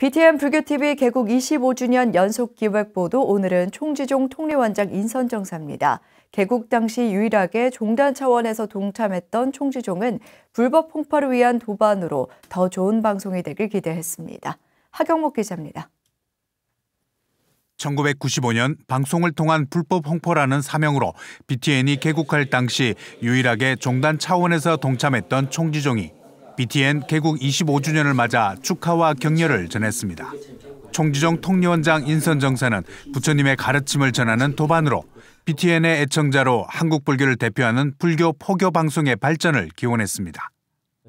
BTN 불교TV 개국 25주년 연속기획보도 오늘은 총지종 통일원장 인선정사입니다. 개국 당시 유일하게 종단 차원에서 동참했던 총지종은 불법 폭파를 위한 도반으로 더 좋은 방송이 되길 기대했습니다. 하경목 기자입니다. 1995년 방송을 통한 불법 홍포라는 사명으로 BTN이 개국할 당시 유일하게 종단 차원에서 동참했던 총지종이 BTN 개국 25주년을 맞아 축하와 격려를 전했습니다. 총지정 통일원장 인선 정사는 부처님의 가르침을 전하는 도반으로 BTN의 애청자로 한국 불교를 대표하는 불교 포교 방송의 발전을 기원했습니다.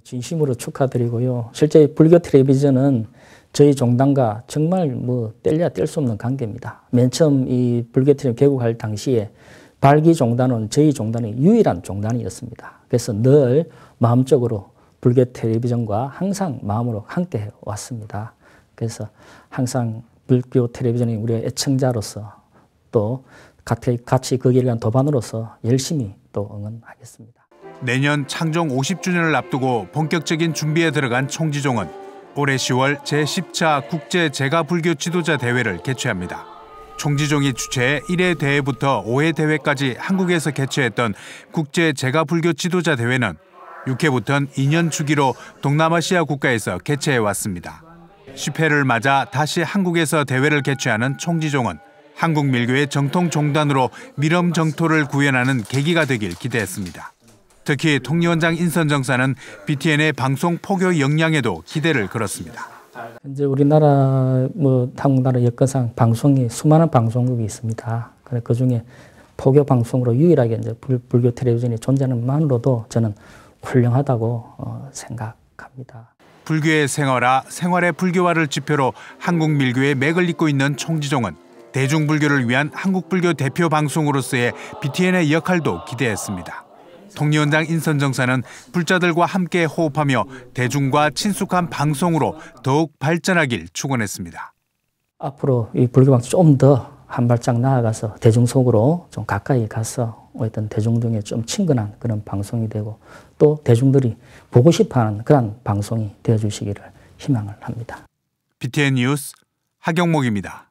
진심으로 축하드리고요. 실제 불교 텔레비전은 저희 종단과 정말 뭐 뗄래야 뗄수 없는 관계입니다. 맨 처음 이 불교 텔레비전 개국할 당시에 발기 종단은 저희 종단의 유일한 종단이었습니다. 그래서 늘 마음적으로 불교 텔레비전과 항상 마음으로 함께 왔습니다. 그래서 항상 불교 텔레비전이 우리의 애청자로서 또 같이, 같이 그 길을 간 도반으로서 열심히 또 응원하겠습니다. 내년 창종 50주년을 앞두고 본격적인 준비에 들어간 총지종은 올해 10월 제10차 국제 제가 불교 지도자 대회를 개최합니다. 총지종이 주최해 1회 대회부터 5회 대회까지 한국에서 개최했던 국제 제가 불교 지도자 대회는 6회부터는 2년 주기로 동남아시아 국가에서 개최해 왔습니다. 10회를 맞아 다시 한국에서 대회를 개최하는 총지종은 한국 밀교의 정통 종단으로 밀엄 정토를 구현하는 계기가 되길 기대했습니다. 특히 통리원장 인선 정사는 BTN의 방송 포교 역량에도 기대를 걸었습니다. 현재 우리나라 뭐 한국 나라 역사상 방송이 수많은 방송국이 있습니다. 그 중에 포교 방송으로 유일하게 이제 불, 교 텔레비전이 존재하는 만으로도 저는 훌륭하다고 어, 생각합니다. 불교의 생활화, 생활의 불교화를 지표로 한국 밀교의 맥을 잇고 있는 총지종은 대중불교를 위한 한국불교 대표 방송으로서의 BTN의 역할도 기대했습니다. 통리원장 인선정사는 불자들과 함께 호흡하며 대중과 친숙한 방송으로 더욱 발전하길 축원했습니다. 앞으로 이 불교 방송 좀 더 한 발짝 나아가서 대중 속으로 좀 가까이 가서 어떤 대중중에 좀 친근한 그런 방송이 되고 또 대중들이 보고 싶어하는 그런 방송이 되어주시기를 희망을 합니다. BTN 뉴스 하경목입니다.